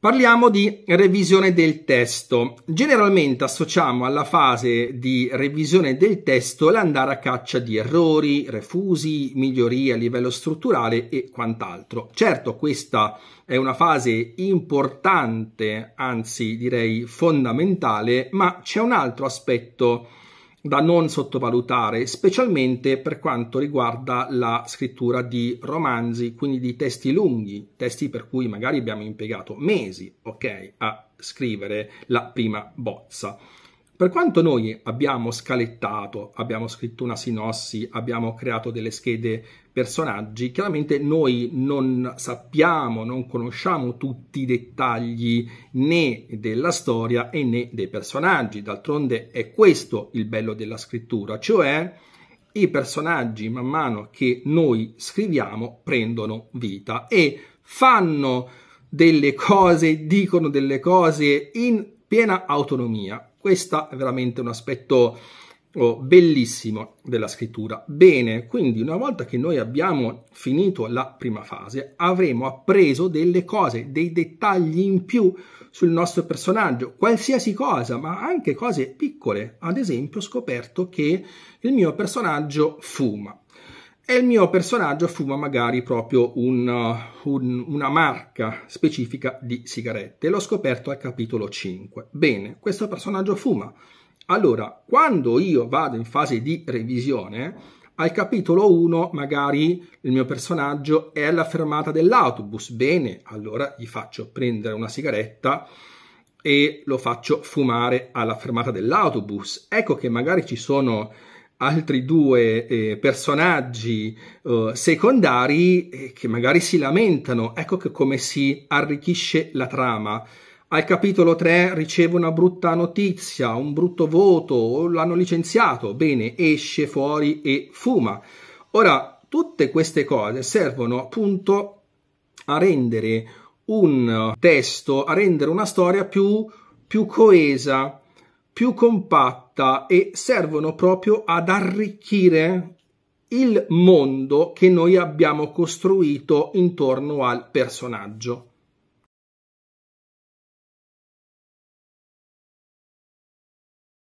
Parliamo di revisione del testo. Generalmente associamo alla fase di revisione del testo l'andare a caccia di errori, refusi, migliorie a livello strutturale e quant'altro. Certo, questa è una fase importante, anzi direi fondamentale, ma c'è un altro aspetto da non sottovalutare, specialmente per quanto riguarda la scrittura di romanzi, quindi di testi lunghi, testi per cui magari abbiamo impiegato mesi, ok, a scrivere la prima bozza. Per quanto noi abbiamo scalettato, abbiamo scritto una sinossi, abbiamo creato delle schede personaggi, chiaramente noi non sappiamo, non conosciamo tutti i dettagli né della storia e né dei personaggi. D'altronde è questo il bello della scrittura, cioè i personaggi man mano che noi scriviamo prendono vita e fanno delle cose, dicono delle cose in piena autonomia. Questo è veramente un aspetto oh, bellissimo della scrittura. Bene, quindi una volta che noi abbiamo finito la prima fase, avremo appreso delle cose, dei dettagli in più sul nostro personaggio, qualsiasi cosa, ma anche cose piccole. Ad esempio, ho scoperto che il mio personaggio fuma e il mio personaggio fuma magari proprio un, un, una marca specifica di sigarette. L'ho scoperto al capitolo 5. Bene, questo personaggio fuma. Allora, quando io vado in fase di revisione, al capitolo 1 magari il mio personaggio è alla fermata dell'autobus. Bene, allora gli faccio prendere una sigaretta e lo faccio fumare alla fermata dell'autobus. Ecco che magari ci sono altri due eh, personaggi eh, secondari eh, che magari si lamentano. Ecco che come si arricchisce la trama. Al capitolo 3 riceve una brutta notizia, un brutto voto, l'hanno licenziato, bene, esce fuori e fuma. Ora, tutte queste cose servono appunto a rendere un testo, a rendere una storia più, più coesa, più compatta vita e servono proprio ad arricchire il mondo che noi abbiamo costruito intorno al personaggio.